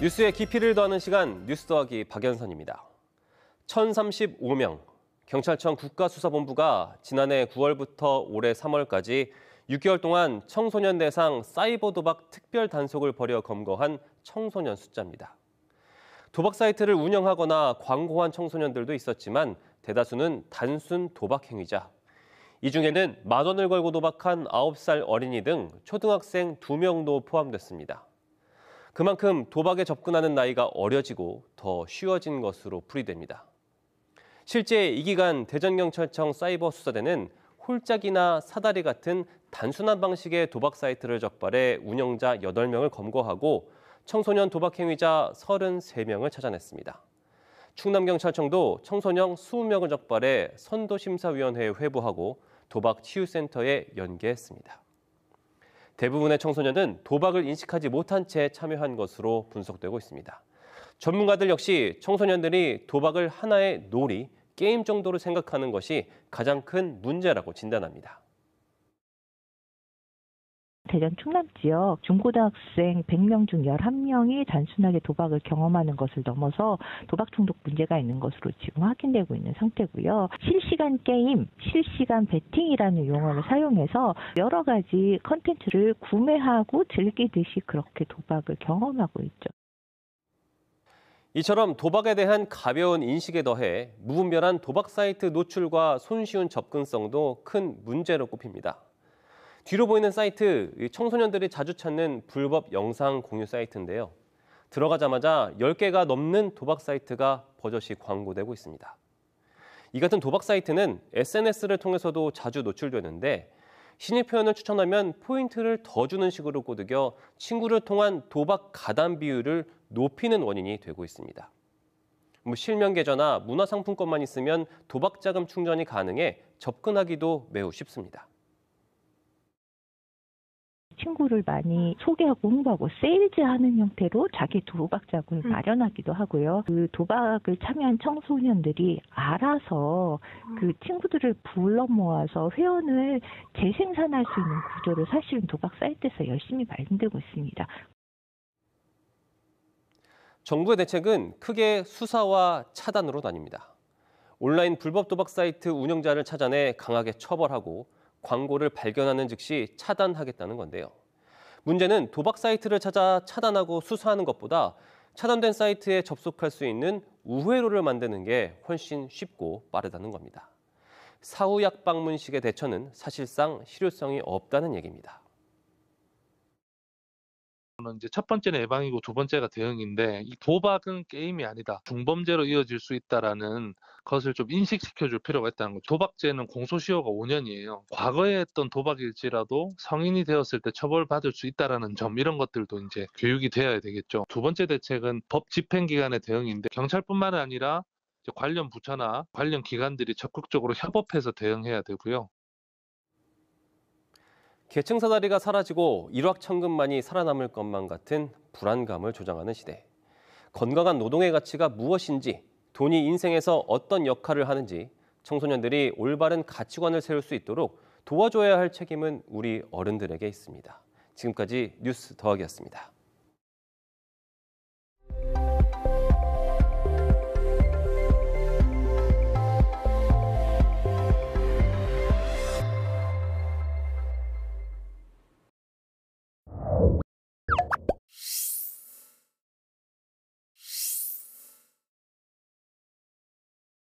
뉴스에 깊이를 더하는 시간 뉴스 더하기 박연선입니다. 1035명 경찰청 국가수사본부가 지난해 9월부터 올해 3월까지 6개월 동안 청소년 대상 사이버 도박 특별 단속을 벌여 검거한 청소년 숫자입니다. 도박 사이트를 운영하거나 광고한 청소년들도 있었지만 대다수는 단순 도박 행위자. 이 중에는 만 원을 걸고 도박한 9살 어린이 등 초등학생 2명도 포함됐습니다. 그만큼 도박에 접근하는 나이가 어려지고 더 쉬워진 것으로 풀이됩니다. 실제 이 기간 대전경찰청 사이버 수사대는 홀짝이나 사다리 같은 단순한 방식의 도박 사이트를 적발해 운영자 8명을 검거하고 청소년 도박 행위자 33명을 찾아냈습니다. 충남경찰청도 청소년 20명을 적발해 선도심사위원회에 회부하고 도박치유센터에 연계했습니다. 대부분의 청소년은 도박을 인식하지 못한 채 참여한 것으로 분석되고 있습니다. 전문가들 역시 청소년들이 도박을 하나의 놀이, 게임 정도로 생각하는 것이 가장 큰 문제라고 진단합니다. 대전 충남 지역 중고등학생 100명 중 11명이 단순하게 도박을 경험하는 것을 넘어서 도박 중독 문제가 있는 것으로 지금 확인되고 있는 상태고요. 실시간 게임, 실시간 베팅이라는 용어를 사용해서 여러 가지 컨텐츠를 구매하고 즐기듯이 그렇게 도박을 경험하고 있죠. 이처럼 도박에 대한 가벼운 인식에 더해 무분별한 도박 사이트 노출과 손쉬운 접근성도 큰 문제로 꼽힙니다. 뒤로 보이는 사이트, 청소년들이 자주 찾는 불법 영상 공유 사이트인데요. 들어가자마자 10개가 넘는 도박 사이트가 버젓이 광고되고 있습니다. 이 같은 도박 사이트는 SNS를 통해서도 자주 노출되는데 신입 회원을 추천하면 포인트를 더 주는 식으로 꼬드겨 친구를 통한 도박 가담 비율을 높이는 원인이 되고 있습니다. 뭐 실명 계좌나 문화상품권만 있으면 도박 자금 충전이 가능해 접근하기도 매우 쉽습니다. 친구를 많이 소개하고 홍보하고 세일즈하는 형태로 자기 도박작을 음. 마련하기도 하고요. 그 도박을 참여한 청소년들이 알아서 그 음. 친구들을 불러 모아서 회원을 재생산할 수 있는 구조를 사실은 도박 사이트에서 열심히 만들고 있습니다. 정부의 대책은 크게 수사와 차단으로 나뉩니다. 온라인 불법 도박 사이트 운영자를 찾아내 강하게 처벌하고 광고를 발견하는 즉시 차단하겠다는 건데요. 문제는 도박 사이트를 찾아 차단하고 수사하는 것보다 차단된 사이트에 접속할 수 있는 우회로를 만드는 게 훨씬 쉽고 빠르다는 겁니다. 사후약 방문식의 대처는 사실상 실효성이 없다는 얘기입니다. 이제 첫 번째는 예방이고 두 번째가 대응인데 이 도박은 게임이 아니다. 중범죄로 이어질 수 있다라는 그것을 좀 인식시켜줄 필요가 있다는 거죠. 도박죄는 공소시효가 5년이에요. 과거에 했던 도박일지라도 성인이 되었을 때 처벌받을 수 있다라는 점 이런 것들도 이제 교육이 되어야 되겠죠. 두 번째 대책은 법 집행기관의 대응인데 경찰뿐만 아니라 관련 부처나 관련 기관들이 적극적으로 협업해서 대응해야 되고요. 계층 사다리가 사라지고 일확천금만이 살아남을 것만 같은 불안감을 조장하는 시대. 건강한 노동의 가치가 무엇인지 돈이 인생에서 어떤 역할을 하는지 청소년들이 올바른 가치관을 세울 수 있도록 도와줘야 할 책임은 우리 어른들에게 있습니다. 지금까지 뉴스 더하기였습니다.